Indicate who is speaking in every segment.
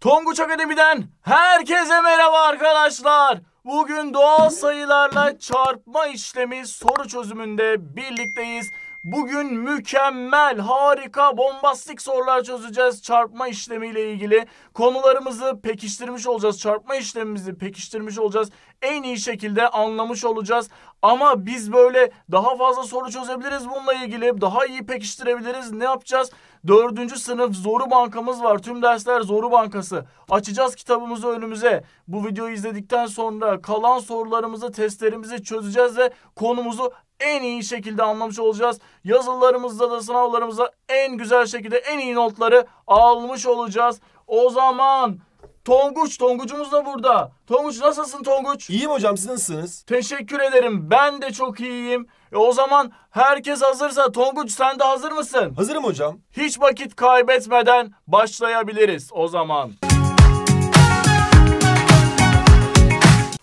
Speaker 1: Tonguç Akademi'den herkese merhaba arkadaşlar. Bugün doğal sayılarla çarpma işlemi soru çözümünde birlikteyiz. Bugün mükemmel, harika, bombastik sorular çözeceğiz çarpma işlemiyle ilgili. Konularımızı pekiştirmiş olacağız, çarpma işlemimizi pekiştirmiş olacağız. En iyi şekilde anlamış olacağız. Ama biz böyle daha fazla soru çözebiliriz bununla ilgili. Daha iyi pekiştirebiliriz. Ne yapacağız? Dördüncü sınıf zoru bankamız var. Tüm dersler zoru bankası. Açacağız kitabımızı önümüze. Bu videoyu izledikten sonra kalan sorularımızı, testlerimizi çözeceğiz ve konumuzu en iyi şekilde anlamış olacağız. Yazılarımızda da sınavlarımızda en güzel şekilde en iyi notları almış olacağız. O zaman Tonguç, Tonguç'umuz da burada. Tonguç nasılsın Tonguç? İyiyim hocam siz nasılsınız? Teşekkür ederim ben de çok iyiyim. E o zaman herkes hazırsa Tonguç sen de hazır mısın? Hazırım hocam. Hiç vakit kaybetmeden başlayabiliriz o zaman.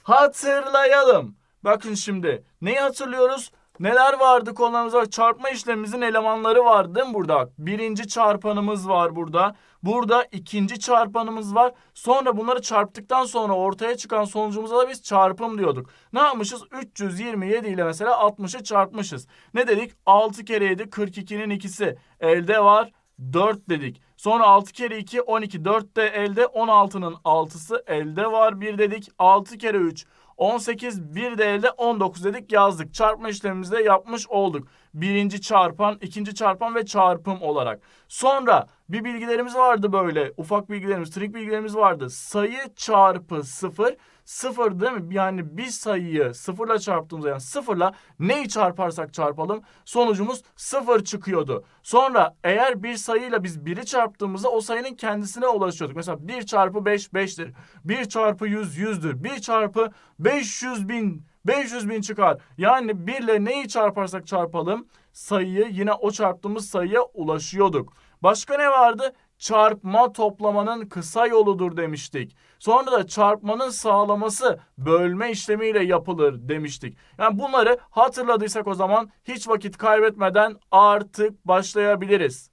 Speaker 1: Hatırlayalım. Bakın şimdi neyi hatırlıyoruz? Neler vardı konularımızda? Çarpma işlemimizin elemanları vardı değil mi burada? Birinci çarpanımız var burada. Burada ikinci çarpanımız var. Sonra bunları çarptıktan sonra ortaya çıkan sonucumuza da biz çarpım diyorduk. Ne yapmışız? 327 ile mesela 60'ı çarpmışız. Ne dedik? 6 kere 7 42'nin ikisi. Elde var 4 dedik. Sonra 6 kere 2 12 4 de elde 16'nın 6'sı elde var 1 dedik. 6 kere 3 18 bir de elde 19 dedik yazdık. Çarpma işlemimizi yapmış olduk. Birinci çarpan, ikinci çarpan ve çarpım olarak. Sonra bir bilgilerimiz vardı böyle. Ufak bilgilerimiz, trik bilgilerimiz vardı. Sayı çarpı 0 sıfır değil mi? Yani bir sayıyı sıfırla çarptığımızda yani sıfırla neyi çarparsak çarpalım sonucumuz sıfır çıkıyordu. Sonra eğer bir sayıyla biz biri çarptığımızda o sayının kendisine ulaşıyorduk. Mesela bir çarpı beş beştir. Bir çarpı yüz yüzdür. Bir çarpı beş yüz bin 500 bin çıkar. Yani birle neyi çarparsak çarpalım sayıyı yine o çarptığımız sayıya ulaşıyorduk. Başka ne vardı? çarpma toplamanın kısa yoludur demiştik. Sonra da çarpmanın sağlaması bölme işlemiyle yapılır demiştik. Yani bunları hatırladıysak o zaman hiç vakit kaybetmeden artık başlayabiliriz.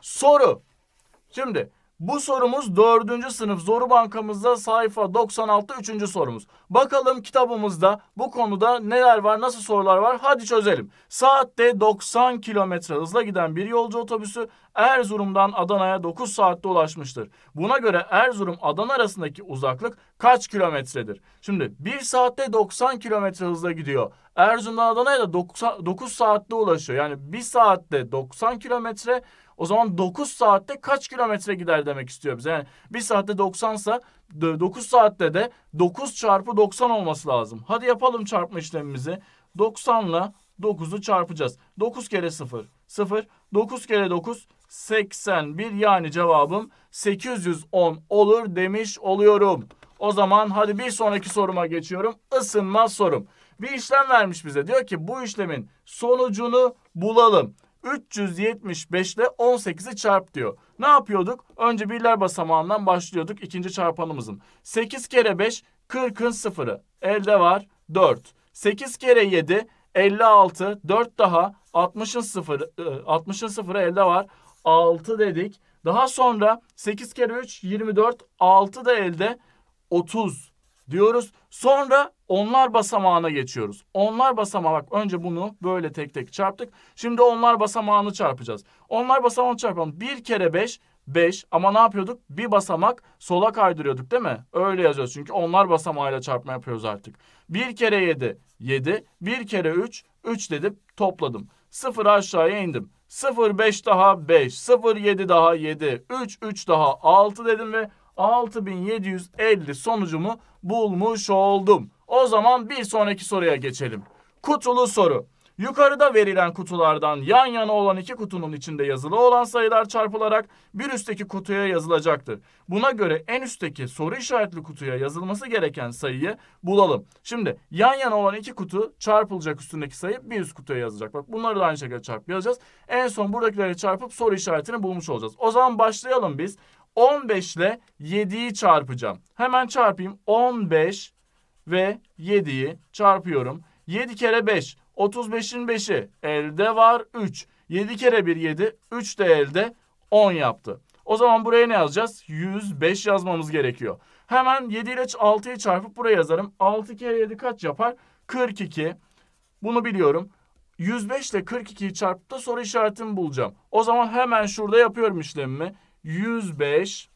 Speaker 1: Soru. Şimdi bu sorumuz 4. sınıf zoru bankamızda sayfa 96 3. sorumuz. Bakalım kitabımızda bu konuda neler var, nasıl sorular var? Hadi çözelim. Saatte 90 km hızla giden bir yolcu otobüsü Erzurum'dan Adana'ya 9 saatte ulaşmıştır. Buna göre Erzurum-Adana arasındaki uzaklık kaç kilometredir? Şimdi 1 saatte 90 km hızla gidiyor. Erzurum'dan Adana'ya da 9 saatte ulaşıyor. Yani 1 saatte 90 kilometre o zaman 9 saatte kaç kilometre gider demek istiyor bize. Yani 1 saatte 90 sa 9 saatte de 9 çarpı 90 olması lazım. Hadi yapalım çarpma işlemimizi. 90 ile 9'u çarpacağız. 9 kere 0 0 9 kere 9 81 yani cevabım 810 olur demiş oluyorum. O zaman hadi bir sonraki soruma geçiyorum. Isınma sorum. Bir işlem vermiş bize. Diyor ki bu işlemin sonucunu bulalım. 375 ile 18'i çarp diyor. Ne yapıyorduk? Önce birler basamağından başlıyorduk ikinci çarpanımızın. 8 kere 5 40'ın sıfırı. Elde var 4. 8 kere 7 56. 4 daha 60'ın sıfırı, 60'ın e, sıfırı elde var. 6 dedik. Daha sonra 8 kere 3 24. 6 da elde 30 diyoruz. Sonra onlar basamağına geçiyoruz. Onlar basamağı bak önce bunu böyle tek tek çarptık. Şimdi onlar basamağını çarpacağız. Onlar basamağını çarpalım. Bir kere beş beş. ama ne yapıyorduk? Bir basamak sola kaydırıyorduk değil mi? Öyle yazıyoruz çünkü onlar basamağıyla çarpma yapıyoruz artık. Bir kere yedi, yedi. Bir kere üç, üç dedim topladım. Sıfır aşağıya indim. 0 5 daha 5, 0 7 daha 7, 3 3 daha 6 dedim ve 6750 sonucumu bulmuş oldum. O zaman bir sonraki soruya geçelim. Kutulu soru. Yukarıda verilen kutulardan yan yana olan iki kutunun içinde yazılı olan sayılar çarpılarak bir üstteki kutuya yazılacaktır. Buna göre en üstteki soru işaretli kutuya yazılması gereken sayıyı bulalım. Şimdi yan yana olan iki kutu çarpılacak üstündeki sayı bir üst kutuya yazılacak. Bak bunları da aynı şekilde çarpıp yazacağız. En son buradakileri çarpıp soru işaretini bulmuş olacağız. O zaman başlayalım biz. 15 ile 7'yi çarpacağım. Hemen çarpayım. 15 ve 7'yi çarpıyorum. 7 kere 5. 35'in 5'i elde var 3. 7 kere 1 7. 3 de elde 10 yaptı. O zaman buraya ne yazacağız? 105 yazmamız gerekiyor. Hemen 7 ile 6'yı çarpıp buraya yazarım. 6 kere 7 kaç yapar? 42. Bunu biliyorum. 105 ile 42'yi çarpıp da soru işaretimi bulacağım. O zaman hemen şurada yapıyorum işlemimi. 105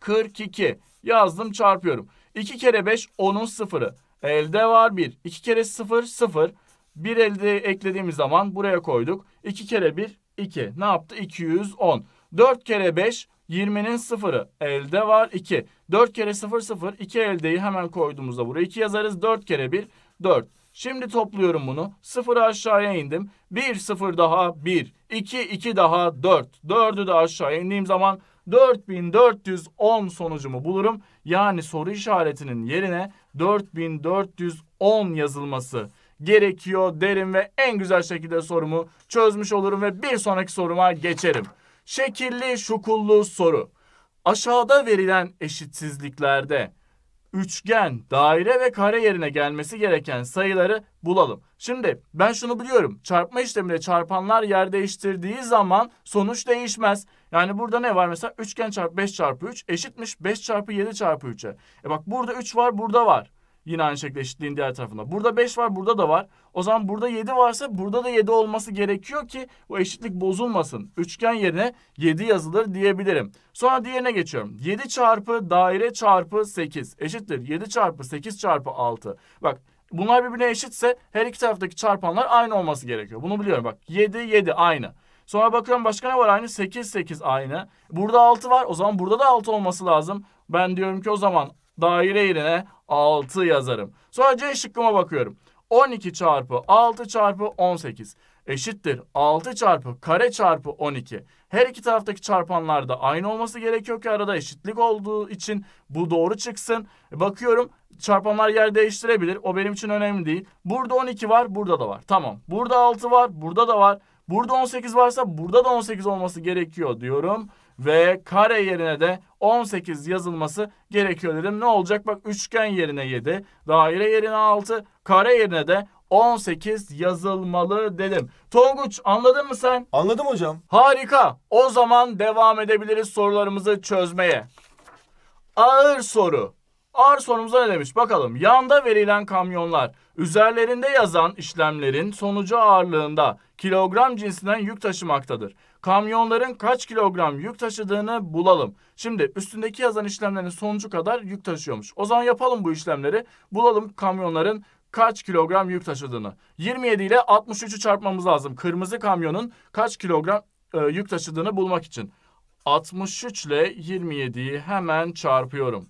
Speaker 1: 42 yazdım çarpıyorum. 2 kere 5 10'un sıfırı. Elde var 1. 2 kere 0 0. 1 elde eklediğimiz zaman buraya koyduk. 2 kere 1 2. Ne yaptı? 210. 4 kere 5 20'nin sıfırı. Elde var 2. 4 kere 0 0. 2 eldeyi hemen koyduğumuzda buraya 2 yazarız. 4 kere 1 4. Şimdi topluyorum bunu. 0'ı aşağıya indim. 1 0 daha 1. 2, 2 daha 4. 4'ü de aşağı indiğim zaman 4410 sonucumu bulurum. Yani soru işaretinin yerine 4410 yazılması gerekiyor derim ve en güzel şekilde sorumu çözmüş olurum ve bir sonraki soruma geçerim. Şekilli şukullu soru. Aşağıda verilen eşitsizliklerde üçgen, daire ve kare yerine gelmesi gereken sayıları bulalım. Şimdi ben şunu biliyorum. Çarpma işleminde çarpanlar yer değiştirdiği zaman sonuç değişmez. Yani burada ne var? Mesela üçgen çarpı 5 çarpı 3 eşitmiş 5 çarpı 7 çarpı 3'e. E bak burada 3 var burada var. Yine aynı şekilde eşitliğin diğer tarafında. Burada 5 var, burada da var. O zaman burada 7 varsa burada da 7 olması gerekiyor ki o eşitlik bozulmasın. Üçgen yerine 7 yazılır diyebilirim. Sonra diğerine geçiyorum. 7 çarpı daire çarpı 8 eşittir. 7 çarpı 8 çarpı 6. Bak bunlar birbirine eşitse her iki taraftaki çarpanlar aynı olması gerekiyor. Bunu biliyorum bak. 7, 7 aynı. Sonra bakıyorum başka ne var aynı? 8, 8 aynı. Burada 6 var. O zaman burada da 6 olması lazım. Ben diyorum ki o zaman daire yerine 6 yazarım. Sonra C şıkkıma bakıyorum. 12 çarpı 6 çarpı 18 eşittir 6 çarpı kare çarpı 12. Her iki taraftaki çarpanlar da aynı olması gerekiyor ki arada eşitlik olduğu için bu doğru çıksın. E, bakıyorum çarpanlar yer değiştirebilir. O benim için önemli değil. Burada 12 var, burada da var. Tamam. Burada 6 var, burada da var. Burada 18 varsa burada da 18 olması gerekiyor diyorum. V kare yerine de 18 yazılması gerekiyor dedim. Ne olacak? Bak üçgen yerine 7, daire yerine 6, kare yerine de 18 yazılmalı dedim. Tonguç anladın mı sen? Anladım hocam. Harika. O zaman devam edebiliriz sorularımızı çözmeye. Ağır soru. Ağır sorumuza ne demiş? Bakalım. Yanda verilen kamyonlar üzerlerinde yazan işlemlerin sonucu ağırlığında kilogram cinsinden yük taşımaktadır kamyonların kaç kilogram yük taşıdığını bulalım. Şimdi üstündeki yazan işlemlerin sonucu kadar yük taşıyormuş. O zaman yapalım bu işlemleri. Bulalım kamyonların kaç kilogram yük taşıdığını. 27 ile 63'ü çarpmamız lazım. Kırmızı kamyonun kaç kilogram e, yük taşıdığını bulmak için. 63 ile 27'yi hemen çarpıyorum.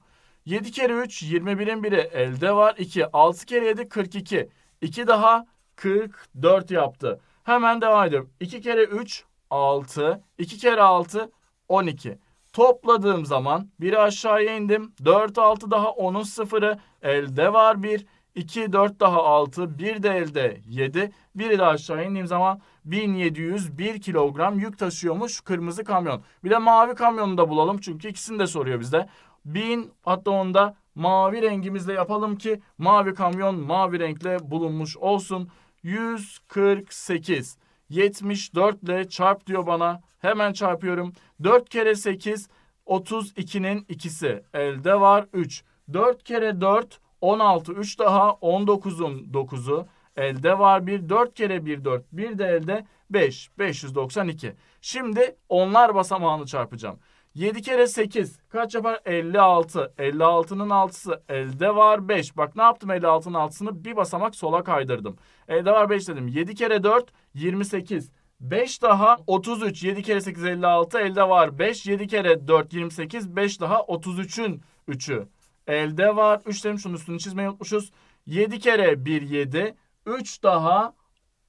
Speaker 1: 7 kere 3 21'in biri elde var. 2 6 kere 7 42. 2 daha 44 yaptı. Hemen devam ediyorum. 2 kere 3 6. 2 kere 6 12. Topladığım zaman 1'i aşağıya indim. 4 6 daha 10'un sıfırı elde var 1. 2 4 daha 6 1 de elde 7. 1'i de aşağı indiğim zaman 1701 kilogram yük taşıyormuş kırmızı kamyon. Bir de mavi kamyonu da bulalım çünkü ikisini de soruyor bizde. 1000 hatta onda mavi rengimizle yapalım ki mavi kamyon mavi renkle bulunmuş olsun. 148. 74 ile çarp diyor bana. Hemen çarpıyorum. 4 kere 8 32'nin ikisi. Elde var 3. 4 kere 4 16. 3 daha 19'un 9'u. Elde var 1. 4 kere 1 4. 1 de elde 5. 592. Şimdi onlar basamağını çarpacağım. 7 kere 8 kaç yapar? 56. 56'nın 6'sı elde var 5. Bak ne yaptım 56'nın 6'sını bir basamak sola kaydırdım. Elde var 5 dedim. 7 kere 4 28. 5 daha 33. 7 kere 8 56. Elde var 5. 7 kere 4 28. 5 daha 33'ün 3'ü. Elde var 3 dedim. Şunun üstünü çizmeyi unutmuşuz. 7 kere 1 7. 3 daha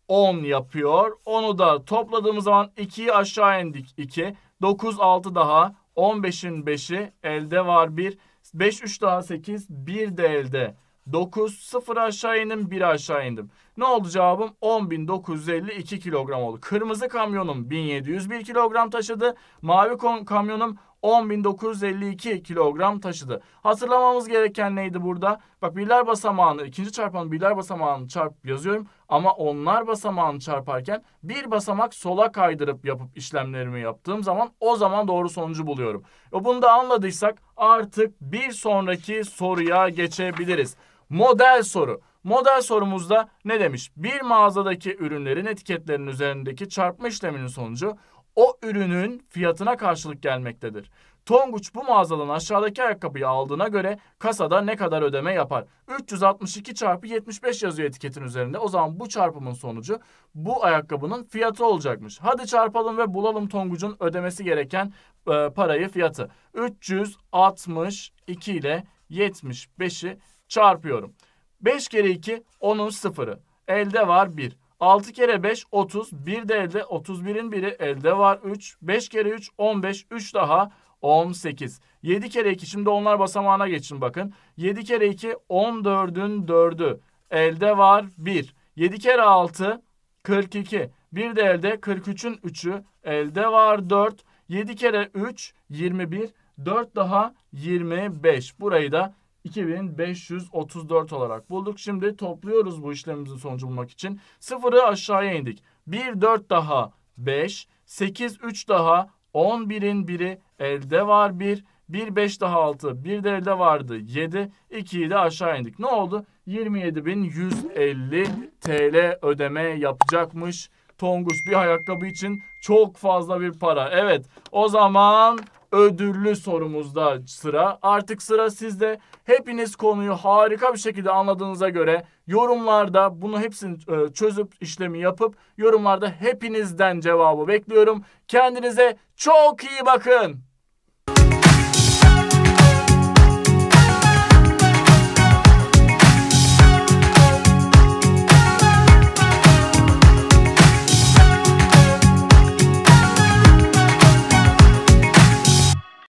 Speaker 1: 10 yapıyor. Onu da topladığımız zaman 2'yi aşağı indik 2. 9, 6 daha. 15'in 5'i elde var 1. 5, 3 daha 8. 1 de elde. 9, 0 aşağı indim, 1 aşağı indim. Ne oldu cevabım? 10.952 kilogram oldu. Kırmızı kamyonum 1701 kilogram taşıdı. Mavi kamyonum 10.952 kilogram taşıdı. Hatırlamamız gereken neydi burada? Bak birler basamağını, ikinci çarpanı birler basamağını çarp yazıyorum. Ama onlar basamağını çarparken bir basamak sola kaydırıp yapıp işlemlerimi yaptığım zaman o zaman doğru sonucu buluyorum. E, bunu da anladıysak artık bir sonraki soruya geçebiliriz. Model soru. Model sorumuzda ne demiş? Bir mağazadaki ürünlerin etiketlerinin üzerindeki çarpma işleminin sonucu o ürünün fiyatına karşılık gelmektedir. Tonguç bu mağazadan aşağıdaki ayakkabıyı aldığına göre kasada ne kadar ödeme yapar? 362 çarpı 75 yazıyor etiketin üzerinde. O zaman bu çarpımın sonucu bu ayakkabının fiyatı olacakmış. Hadi çarpalım ve bulalım Tonguç'un ödemesi gereken e, parayı fiyatı. 362 ile 75'i çarpıyorum. 5 kere 2 10'un sıfırı. Elde var 1. 6 kere 5 30. 1 de elde. 31'in biri elde var. 3. 5 kere 3 15. 3 daha 18. 7 kere 2. Şimdi onlar basamağına geçin bakın. 7 kere 2 14'ün 4'ü. Elde var 1. 7 kere 6 42. 1 de elde 43'ün 3'ü. Elde var 4. 7 kere 3 21. 4 daha 25. Burayı da 2534 olarak bulduk. Şimdi topluyoruz bu işlemimizin sonucu bulmak için. Sıfırı aşağıya indik. 1 4 daha 5, 8 3 daha 11'in biri elde var 1. 1 5 daha 6, 1 de elde vardı 7, 2'yi de aşağı indik. Ne oldu? 27.150 TL ödeme yapacakmış. Tonguç bir ayakkabı için çok fazla bir para. Evet o zaman ödüllü sorumuzda sıra. Artık sıra sizde. Hepiniz konuyu harika bir şekilde anladığınıza göre yorumlarda bunu hepsini e, çözüp işlemi yapıp yorumlarda hepinizden cevabı bekliyorum. Kendinize çok iyi bakın.